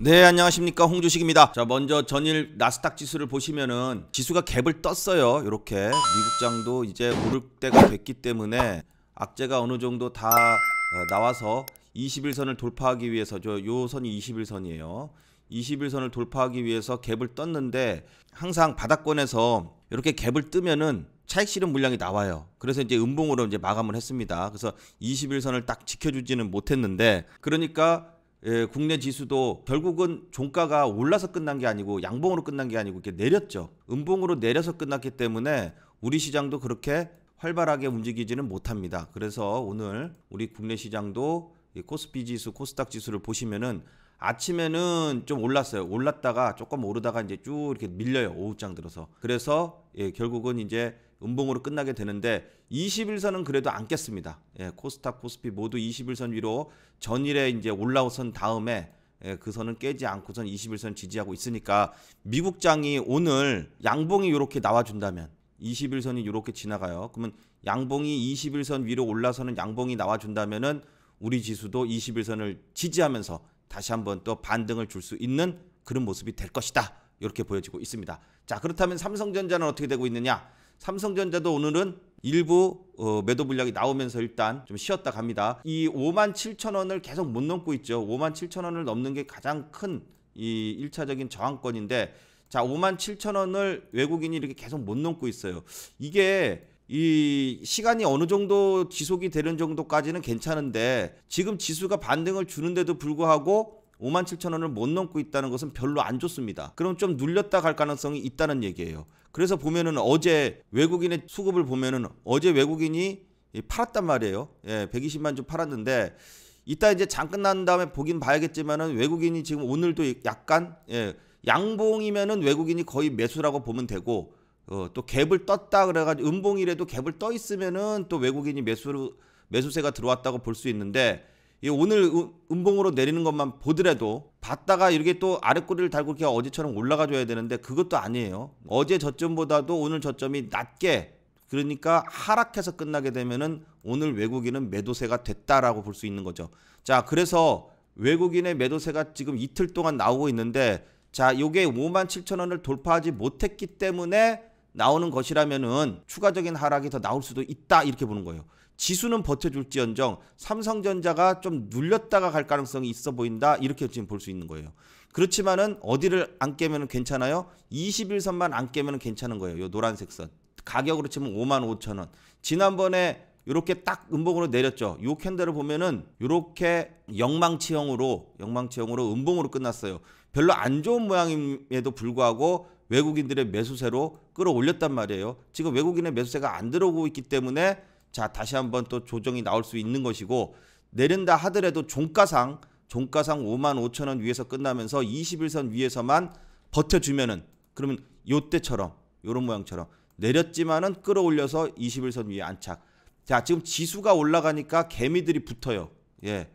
네 안녕하십니까 홍주식입니다 자 먼저 전일 나스닥 지수를 보시면은 지수가 갭을 떴어요 이렇게 미국장도 이제 오를 때가 됐기 때문에 악재가 어느 정도 다 어, 나와서 21선을 돌파하기 위해서 저요 선이 21선이에요 21선을 돌파하기 위해서 갭을 떴는데 항상 바닥권에서 이렇게 갭을 뜨면은 차익 실은 물량이 나와요. 그래서 이제 음봉으로 이제 마감을 했습니다. 그래서 21선을 딱 지켜주지는 못했는데 그러니까 예, 국내 지수도 결국은 종가가 올라서 끝난 게 아니고 양봉으로 끝난 게 아니고 이렇게 내렸죠. 음봉으로 내려서 끝났기 때문에 우리 시장도 그렇게 활발하게 움직이지는 못합니다. 그래서 오늘 우리 국내 시장도 코스피 지수, 코스닥 지수를 보시면은 아침에는 좀 올랐어요. 올랐다가 조금 오르다가 이제 쭉 이렇게 밀려요. 오후장 들어서. 그래서 예, 결국은 이제 음봉으로 끝나게 되는데 21선은 그래도 안 깼습니다. 예, 코스닥, 코스피 모두 21선 위로 전일에 이제 올라오선 다음에 예, 그 선은 깨지 않고선 21선 지지하고 있으니까 미국 장이 오늘 양봉이 이렇게 나와준다면 21선이 이렇게 지나가요. 그러면 양봉이 21선 위로 올라서는 양봉이 나와준다면은 우리 지수도 21선을 지지하면서 다시 한번 또 반등을 줄 수 있는 그런 모습이 될 것이다. 이렇게 보여지고 있습니다. 자, 그렇다면 삼성전자는 어떻게 되고 있느냐? 삼성전자도 오늘은 일부 어, 매도 물량이 나오면서 일단 좀 쉬었다 갑니다. 이 5만 7천 원을 계속 못 넘고 있죠. 5만 7천 원을 넘는 게 가장 큰 이 1차적인 저항권인데 자, 5만 7천 원을 외국인이 이렇게 계속 못 넘고 있어요. 이게 이 시간이 어느 정도 지속이 되는 정도까지는 괜찮은데 지금 지수가 반등을 주는데도 불구하고 5만 7천 원을 못 넘고 있다는 것은 별로 안 좋습니다. 그럼 좀 눌렸다 갈 가능성이 있다는 얘기예요. 그래서 보면은 어제 외국인의 수급을 보면은 어제 외국인이 팔았단 말이에요. 예, 120만 주 팔았는데 이따 이제 장 끝난 다음에 보긴 봐야겠지만은 외국인이 지금 오늘도 약간 예, 양봉이면은 외국인이 거의 매수라고 보면 되고 어, 또 갭을 떴다 그래가지고 음봉이라도 갭을 떠 있으면은 또 외국인이 매수 매수세가 들어왔다고 볼 수 있는데 오늘 음, 음봉으로 내리는 것만 보더라도 봤다가 이렇게 또아래꼬리를 달고 이렇게 어제처럼 올라가 줘야 되는데 그것도 아니에요. 어제 저점보다도 오늘 저점이 낮게 그러니까 하락해서 끝나게 되면은 오늘 외국인은 매도세가 됐다라고 볼 수 있는 거죠. 자, 그래서 외국인의 매도세가 지금 이틀 동안 나오고 있는데 자, 요게 5 7 0 0 0 원을 돌파하지 못했기 때문에 나오는 것이라면은 추가적인 하락이 더 나올 수도 있다 이렇게 보는 거예요. 지수는 버텨줄지언정 삼성전자가 좀 눌렸다가 갈 가능성이 있어 보인다 이렇게 지금 볼 수 있는 거예요. 그렇지만은 어디를 안 깨면 괜찮아요? 21선만 안 깨면 괜찮은 거예요. 요 노란색 선. 가격으로 치면 5만 5천 원. 지난번에 이렇게 딱 음봉으로 내렸죠. 요 캔들을 보면은 이렇게 영망치형으로 영망치형으로 음봉으로 끝났어요. 별로 안 좋은 모양임에도 불구하고 외국인들의 매수세로 끌어올렸단 말이에요. 지금 외국인의 매수세가 안 들어오고 있기 때문에 자 다시 한번 또 조정이 나올 수 있는 것이고 내린다 하더라도 종가상 종가상 5만 5천 원 위에서 끝나면서 21선 위에서만 버텨주면은 그러면 요때처럼 요런 모양처럼 내렸지만은 끌어올려서 21선 위에 안착. 자 지금 지수가 올라가니까 개미들이 붙어요. 예,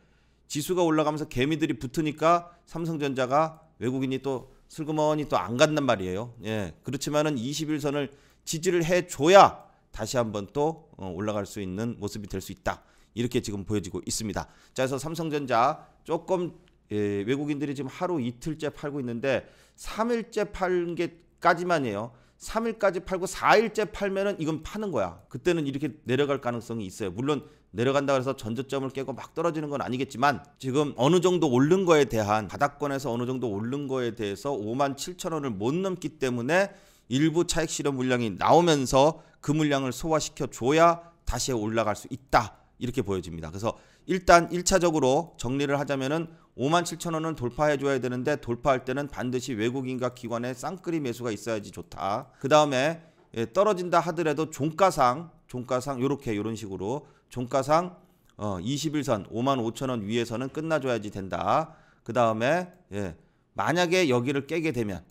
지수가 올라가면서 개미들이 붙으니까 삼성전자가 외국인이 또 슬그머니 또 안 간단 말이에요. 예, 그렇지만은 21선을 지지를 해줘야 다시 한번 또 어, 올라갈 수 있는 모습이 될 수 있다. 이렇게 지금 보여지고 있습니다. 자, 그래서 삼성전자 조금 예, 외국인들이 지금 하루 이틀째 팔고 있는데 3일째 팔은 게까지만이에요. 3일까지 팔고 4일째 팔면은 이건 파는 거야. 그때는 이렇게 내려갈 가능성이 있어요. 물론 내려간다 고해서 전저점을 깨고 막 떨어지는 건 아니겠지만 지금 어느 정도 오른 거에 대한 바닥권에서 어느 정도 오른 거에 대해서 5만 7천 원을 못 넘기 때문에 일부 차익 실현 물량이 나오면서 그 물량을 소화시켜 줘야 다시 올라갈 수 있다. 이렇게 보여집니다. 그래서 일단 1차적으로 정리를 하자면은 57,000원은 돌파해 줘야 되는데 돌파할 때는 반드시 외국인과 기관의 쌍끌이 매수가 있어야지 좋다. 그다음에 예, 떨어진다 하더라도 종가상 종가상 요렇게 요런 식으로 종가상 어 21선 55,000원 위에서는 끝나줘야지 된다. 그다음에 예, 만약에 여기를 깨게 되면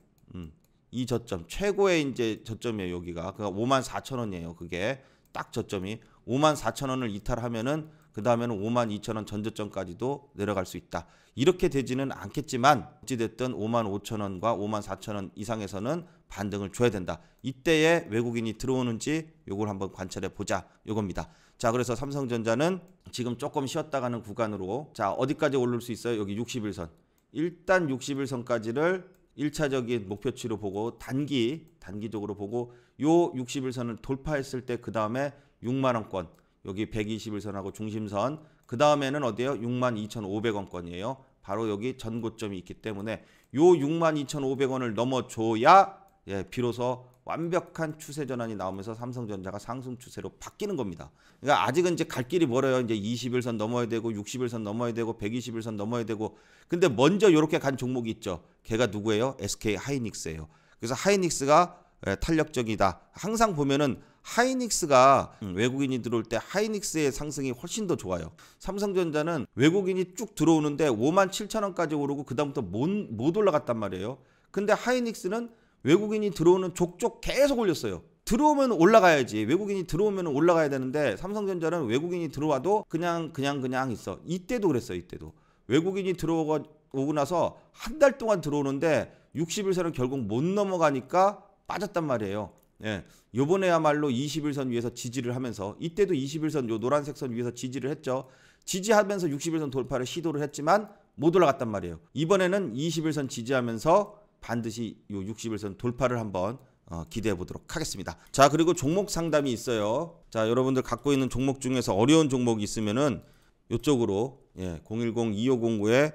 이 저점 최고의 이제 저점이에요 여기가 그5 4 0 0 0 원이에요 그게 딱 저점이 5 4 0 0 0 원을 이탈하면은 그 다음에는 5 2 0 0 0원 전저점까지도 내려갈 수 있다 이렇게 되지는 않겠지만 어찌됐든 5 5 0 0 0 원과 5 4 0 0 0원 이상에서는 반등을 줘야 된다 이때에 외국인이 들어오는지 요걸 한번 관찰해 보자 요겁니다 자 그래서 삼성전자는 지금 조금 쉬었다가는 구간으로 자 어디까지 오를 수 있어요 여기 6 1선 일단 6 1선까지를 1차적인 목표치로 보고 단기 단기적으로 보고 요 61선을 돌파했을 때 그 다음에 6만 원권 여기 121선하고 중심선 그 다음에는 어디예요? 62,500원권이에요. 만 바로 여기 전고점이 있기 때문에 요 62,500원을 만 넘어줘야 예, 비로소 완벽한 추세 전환이 나오면서 삼성전자가 상승 추세로 바뀌는 겁니다. 그러니까 아직은 이제 갈 길이 멀어요. 이제 2 0일선 넘어야 되고 6 0일선 넘어야 되고 1 2 0일선 넘어야 되고 근데 먼저 이렇게 간 종목이 있죠. 걔가 누구예요? SK 하이닉스예요. 그래서 하이닉스가 예, 탄력적이다. 항상 보면은 하이닉스가 음, 외국인이 들어올 때 하이닉스의 상승이 훨씬 더 좋아요. 삼성전자는 외국인이 쭉 들어오는데 5만 7천 원까지 오르고 그다음부터 못, 못 올라갔단 말이에요. 근데 하이닉스는 외국인이 들어오는 족족 계속 올렸어요. 들어오면 올라가야지. 외국인이 들어오면 올라가야 되는데 삼성전자는 외국인이 들어와도 그냥 그냥 그냥 있어. 이때도 그랬어. 이때도. 외국인이 들어오고 나서 한 달 동안 들어오는데 60일선을 결국 못 넘어가니까 빠졌단 말이에요. 예. 요번에야말로 21선 위에서 지지를 하면서 이때도 21선 요 노란색 선 위에서 지지를 했죠. 지지하면서 61선 돌파를 시도를 했지만 못 올라갔단 말이에요. 이번에는 21선 지지하면서 반드시 요 60일선 돌파를 한번 어, 기대해 보도록 하겠습니다. 자, 그리고 종목 상담이 있어요. 자, 여러분들 갖고 있는 종목 중에서 어려운 종목이 있으면은 이쪽으로 예, 010-2509에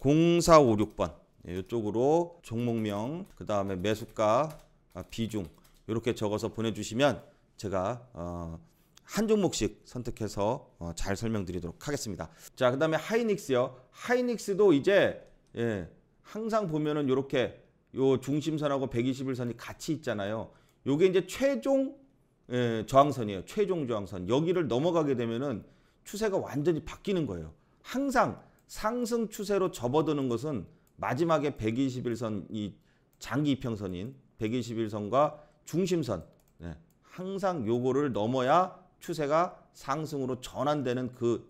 0456번 예, 이쪽으로 종목명 그 다음에 매수가 아, 비중 이렇게 적어서 보내주시면 제가 어, 한 종목씩 선택해서 어, 잘 설명드리도록 하겠습니다. 자, 그 다음에 하이닉스요. 하이닉스도 이제 예, 항상 보면은 이렇게 요 중심선하고 121선이 같이 있잖아요. 요게 이제 최종 예, 저항선이에요. 최종 저항선. 여기를 넘어가게 되면은 추세가 완전히 바뀌는 거예요. 항상 상승 추세로 접어드는 것은 마지막에 121선 이 장기 이평선인 121선과 중심선 예, 항상 요거를 넘어야 추세가 상승으로 전환되는 그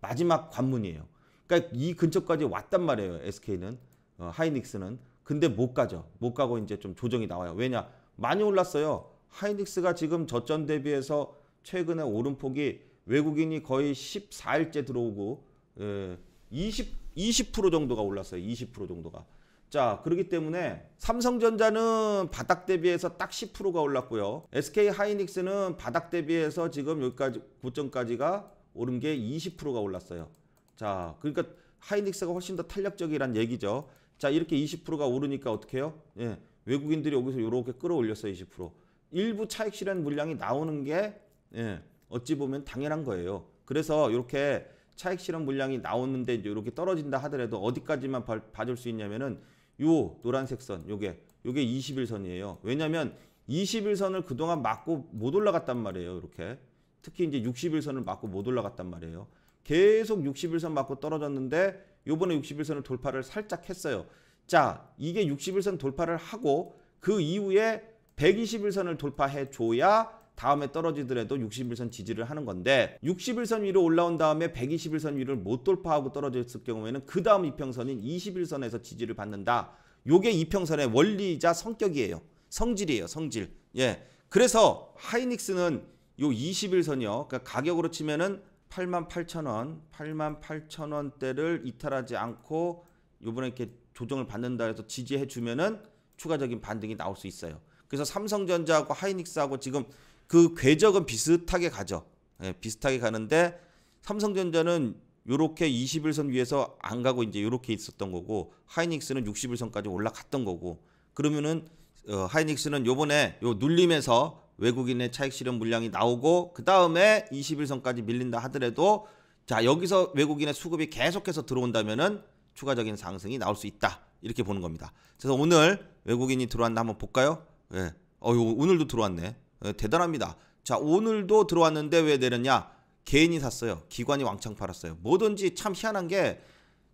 마지막 관문이에요. 그러니까 이 근처까지 왔단 말이에요. SK는. 어, 하이닉스는 근데 못 가죠. 못 가고 이제 좀 조정이 나와요. 왜냐? 많이 올랐어요. 하이닉스가 지금 저점 대비해서 최근에 오름폭이 외국인이 거의 14일째 들어오고 예, 20, 20% 정도가 올랐어요. 20% 정도가. 자, 그렇기 때문에 삼성전자는 바닥 대비해서 딱 10%가 올랐고요. SK 하이닉스는 바닥 대비해서 지금 여기까지 고점까지가 오른 게 20%가 올랐어요. 자, 그러니까 하이닉스가 훨씬 더 탄력적이란 얘기죠. 자, 이렇게 20%가 오르니까 어떻게 해요? 예. 외국인들이 여기서 이렇게 끌어올렸어요, 20%. 일부 차익 실현 물량이 나오는 게 예, 어찌 보면 당연한 거예요. 그래서 이렇게 차익 실현 물량이 나오는데 이렇게 떨어진다 하더라도 어디까지만 봐, 봐줄 수 있냐면은 요 노란색 선, 요게 요게 21선이에요. 왜냐면 21선을 그동안 맞고 못 올라갔단 말이에요. 이렇게. 특히 이제 61선을 맞고 못 올라갔단 말이에요. 계속 61선 맞고 떨어졌는데 요번에 61선을 돌파를 살짝 했어요. 자, 이게 61선 돌파를 하고 그 이후에 121선을 돌파해 줘야 다음에 떨어지더라도 61선 지지를 하는 건데 61선 위로 올라온 다음에 121선 위를 못 돌파하고 떨어졌을 경우에는 그 다음 이평선인 21선에서 지지를 받는다. 요게 이평선의 원리이자 성격이에요. 성질이에요. 성질. 예. 그래서 하이닉스는 요 21선이요. 그러니까 가격으로 치면은 88,000원, 88,000원대를 이탈하지 않고 요번에 이렇게 조정을 받는다 해서 지지해 주면은 추가적인 반등이 나올 수 있어요. 그래서 삼성전자하고 하이닉스하고 지금 그 궤적은 비슷하게 가죠. 예, 비슷하게 가는데 삼성전자는 요렇게 21선 위에서 안 가고 이제 요렇게 있었던 거고 하이닉스는 61선까지 올라갔던 거고 그러면은 어, 하이닉스는 요번에 요 눌림에서 외국인의 차익 실현 물량이 나오고 그 다음에 21선까지 밀린다 하더라도 자 여기서 외국인의 수급이 계속해서 들어온다면은 추가적인 상승이 나올 수 있다 이렇게 보는 겁니다. 그래서 오늘 외국인이 들어왔나 한번 볼까요? 예. 어, 유 오늘도 들어왔네. 예, 대단합니다. 자 오늘도 들어왔는데 왜 내렸냐? 개인이 샀어요. 기관이 왕창 팔았어요. 뭐든지 참 희한한 게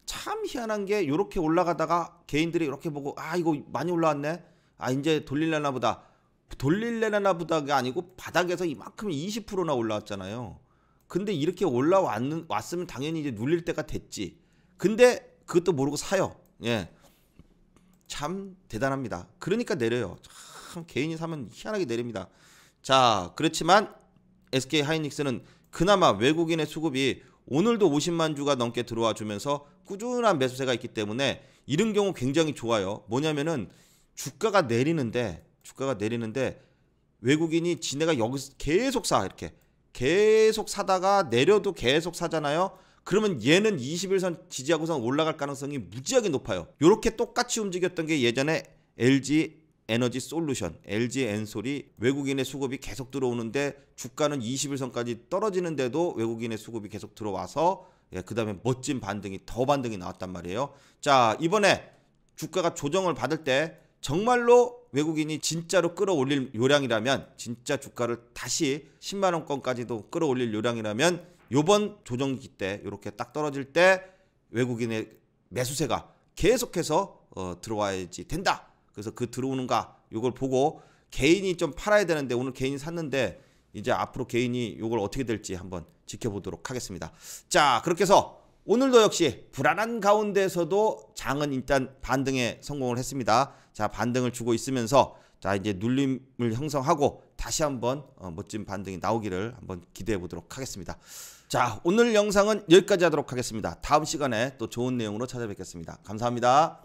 참 희한한 게 이렇게 올라가다가 개인들이 이렇게 보고 아 이거 많이 올라왔네. 아 이제 돌릴려나 보다. 돌릴래나 보다가 아니고 바닥에서 이만큼 20%나 올라왔잖아요. 근데 이렇게 올라왔는 왔으면 당연히 이제 눌릴 때가 됐지. 근데 그것도 모르고 사요. 예. 참 대단합니다. 그러니까 내려요. 참 개인이 사면 희한하게 내립니다. 자, 그렇지만 SK 하이닉스는 그나마 외국인의 수급이 오늘도 50만 주가 넘게 들어와 주면서 꾸준한 매수세가 있기 때문에 이런 경우 굉장히 좋아요. 뭐냐면은 주가가 내리는데 주가가 내리는데 외국인이 지네가 여기서 계속 사 이렇게 계속 사다가 내려도 계속 사잖아요. 그러면 얘는 21선 지지하고선 올라갈 가능성이 무지하게 높아요. 이렇게 똑같이 움직였던 게 예전에 LG 에너지 솔루션, LG 엔솔이 외국인의 수급이 계속 들어오는데 주가는 21선까지 떨어지는데도 외국인의 수급이 계속 들어와서 예, 그다음에 멋진 반등이 더 반등이 나왔단 말이에요. 자, 이번에 주가가 조정을 받을 때 정말로 외국인이 진짜로 끌어올릴 요량이라면 진짜 주가를 다시 10만 원권까지도 끌어올릴 요량이라면 요번 조정기 때 이렇게 딱 떨어질 때 외국인의 매수세가 계속해서 어, 들어와야지 된다. 그래서 그 들어오는가 이걸 보고 개인이 좀 팔아야 되는데 오늘 개인이 샀는데 이제 앞으로 개인이 이걸 어떻게 될지 한번 지켜보도록 하겠습니다. 자 그렇게 해서 오늘도 역시 불안한 가운데서도 장은 일단 반등에 성공을 했습니다. 자, 반등을 주고 있으면서 자, 이제 눌림을 형성하고 다시 한번 어, 멋진 반등이 나오기를 한번 기대해 보도록 하겠습니다. 자, 오늘 영상은 여기까지 하도록 하겠습니다. 다음 시간에 또 좋은 내용으로 찾아뵙겠습니다. 감사합니다.